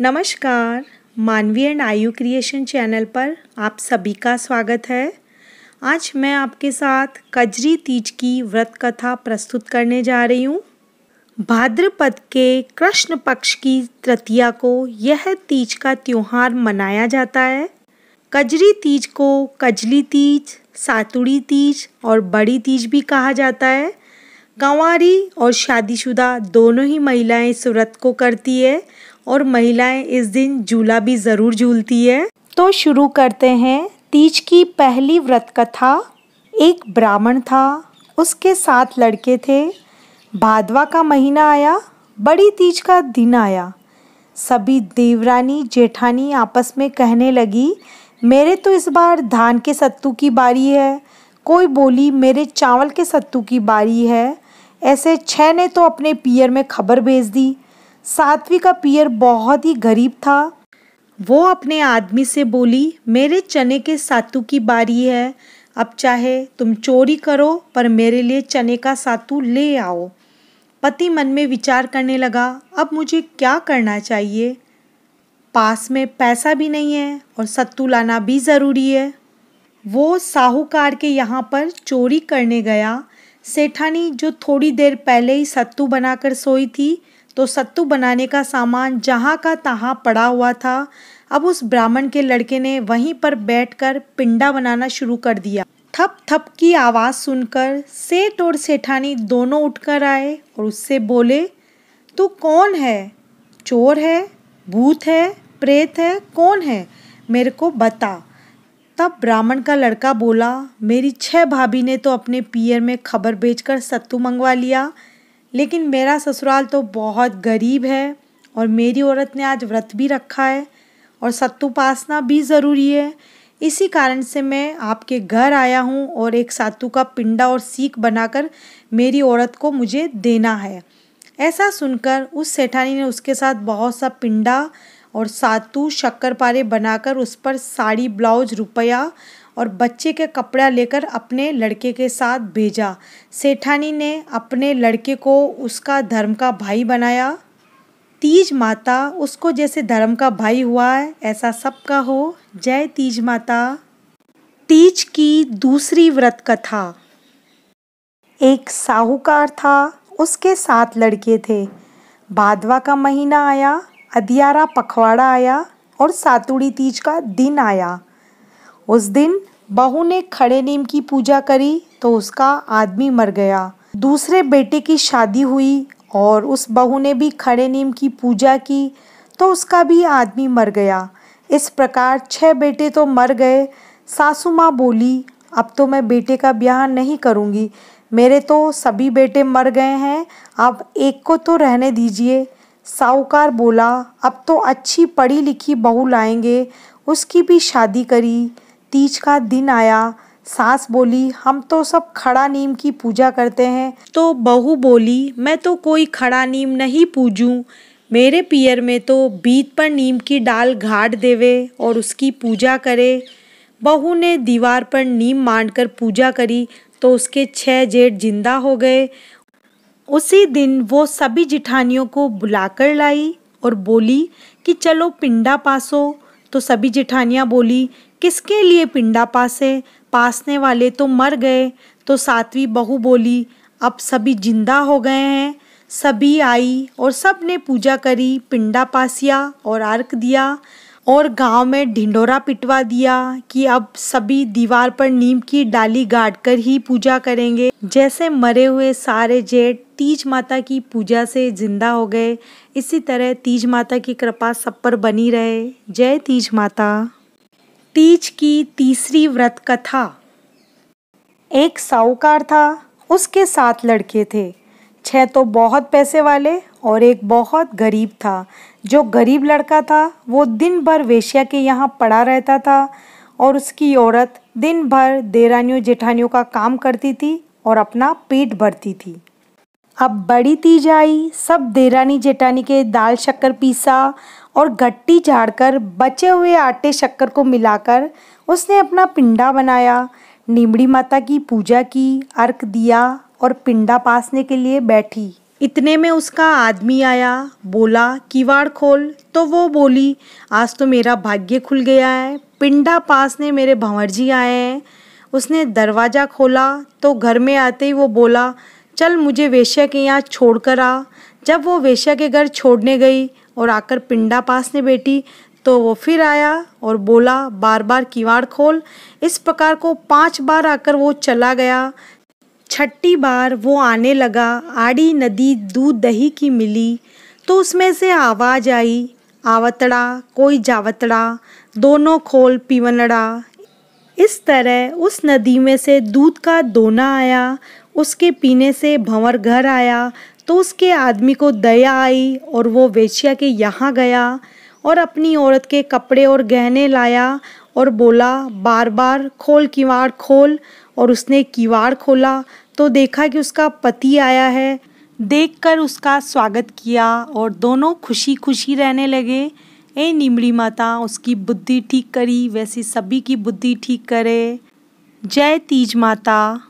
नमस्कार मानवीय एंड आयु क्रिएशन चैनल पर आप सभी का स्वागत है आज मैं आपके साथ कजरी तीज की व्रत कथा प्रस्तुत करने जा रही हूँ भाद्रपद के कृष्ण पक्ष की तृतीया को यह तीज का त्यौहार मनाया जाता है कजरी तीज को कजली तीज सातुड़ी तीज और बड़ी तीज भी कहा जाता है कंवारी और शादीशुदा दोनों ही महिलाएं इस व्रत को करती है और महिलाएं इस दिन झूला भी ज़रूर झूलती है तो शुरू करते हैं तीज की पहली व्रत कथा एक ब्राह्मण था उसके साथ लड़के थे भादवा का महीना आया बड़ी तीज का दिन आया सभी देवरानी जेठानी आपस में कहने लगी मेरे तो इस बार धान के सत्तू की बारी है कोई बोली मेरे चावल के सत्तू की बारी है ऐसे छह ने तो अपने पियर में खबर भेज दी सातवीं का पियर बहुत ही गरीब था वो अपने आदमी से बोली मेरे चने के सातू की बारी है अब चाहे तुम चोरी करो पर मेरे लिए चने का सातू ले आओ पति मन में विचार करने लगा अब मुझे क्या करना चाहिए पास में पैसा भी नहीं है और सत्तू लाना भी ज़रूरी है वो साहूकार के यहाँ पर चोरी करने गया सेठानी जो थोड़ी देर पहले ही सत्तू बनाकर सोई थी तो सत्तू बनाने का सामान जहाँ का तहाँ पड़ा हुआ था अब उस ब्राह्मण के लड़के ने वहीं पर बैठकर पिंडा बनाना शुरू कर दिया थप थप की आवाज़ सुनकर सेठ और सेठानी दोनों उठकर आए और उससे बोले तू कौन है चोर है भूत है प्रेत है कौन है मेरे को बता तब ब्राह्मण का लड़का बोला मेरी छह भाभी ने तो अपने पियर में खबर भेजकर सत्तू मंगवा लिया लेकिन मेरा ससुराल तो बहुत गरीब है और मेरी औरत ने आज व्रत भी रखा है और सत्तू पासना भी ज़रूरी है इसी कारण से मैं आपके घर आया हूँ और एक सातू का पिंडा और सीख बनाकर मेरी औरत को मुझे देना है ऐसा सुनकर उस सेठानी ने उसके साथ बहुत सा पिंडा और सातू शक्करपारे बनाकर उस पर साड़ी ब्लाउज रुपया और बच्चे के कपड़ा लेकर अपने लड़के के साथ भेजा सेठानी ने अपने लड़के को उसका धर्म का भाई बनाया तीज माता उसको जैसे धर्म का भाई हुआ है ऐसा सबका हो जय तीज माता तीज की दूसरी व्रत कथा एक साहूकार था उसके सात लड़के थे बादवा का महीना आया अधियारा पखवाड़ा आया और सातुड़ी तीज का दिन आया उस दिन बहू ने खड़े नीम की पूजा करी तो उसका आदमी मर गया दूसरे बेटे की शादी हुई और उस बहू ने भी खड़े नीम की पूजा की तो उसका भी आदमी मर गया इस प्रकार छह बेटे तो मर गए सासू माँ बोली अब तो मैं बेटे का ब्याह नहीं करूँगी मेरे तो सभी बेटे मर गए हैं आप एक को तो रहने दीजिए साहूकार बोला अब तो अच्छी पढ़ी लिखी बहू लाएंगे उसकी भी शादी करी तीज का दिन आया सास बोली हम तो सब खड़ा नीम की पूजा करते हैं तो बहू बोली मैं तो कोई खड़ा नीम नहीं पूजूं मेरे पियर में तो बीत पर नीम की डाल घाट देवे और उसकी पूजा करे बहू ने दीवार पर नीम कर पूजा करी तो उसके छह जेठ जिंदा हो गए उसी दिन वो सभी जिठानियों को बुलाकर लाई और बोली कि चलो पिंडा पासो तो सभी जिठानियाँ बोली किसके लिए पिंडा पासे पासने वाले तो मर गए तो सातवीं बहू बोली अब सभी जिंदा हो गए हैं सभी आई और सब ने पूजा करी पिंडा पासिया और अर्क दिया और गांव में ढिंडोरा पिटवा दिया कि अब सभी दीवार पर नीम की डाली गाड़ कर ही पूजा करेंगे जैसे मरे हुए सारे जेठ तीज माता की पूजा से जिंदा हो गए इसी तरह तीज माता की कृपा सब पर बनी रहे जय तीज माता तीज की तीसरी व्रत कथा एक साहूकार था उसके साथ लड़के थे छः तो बहुत पैसे वाले और एक बहुत गरीब था जो गरीब लड़का था वो दिन भर वेश्या के यहाँ पड़ा रहता था और उसकी औरत दिन भर देरानियों जेठानियों का काम करती थी और अपना पेट भरती थी अब बड़ी तीज आई सब देरानी जेठानी के दाल शक्कर पीसा और गट्टी झाड़कर बचे हुए आटे शक्कर को मिलाकर उसने अपना पिंडा बनाया नीमड़ी माता की पूजा की अर्क दिया और पिंडा पासने के लिए बैठी इतने में उसका आदमी आया बोला किवाड़ खोल तो वो बोली आज तो मेरा भाग्य खुल गया है पिंडा पासने मेरे भंवर जी आए हैं उसने दरवाज़ा खोला तो घर में आते ही वो बोला चल मुझे वेश्या के यहाँ छोड़ कर आ जब वो वेश्या के घर छोड़ने गई और आकर पिंडा पास ने बैठी तो वो फिर आया और बोला बार बार किवाड़ खोल इस प्रकार को पांच बार आकर वो चला गया छठी बार वो आने लगा आड़ी नदी दूध दही की मिली तो उसमें से आवाज़ आई आवतड़ा कोई जावतड़ा दोनों खोल पीवनड़ा इस तरह उस नदी में से दूध का दोना आया उसके पीने से भंवर घर आया तो उसके आदमी को दया आई और वो वेशिया के यहाँ गया और अपनी औरत के कपड़े और गहने लाया और बोला बार बार खोल किवाड़ खोल और उसने किवाड़ खोला तो देखा कि उसका पति आया है देखकर उसका स्वागत किया और दोनों खुशी खुशी रहने लगे ए निमड़ी माता उसकी बुद्धि ठीक करी वैसे सभी की बुद्धि ठीक करे जय तीज माता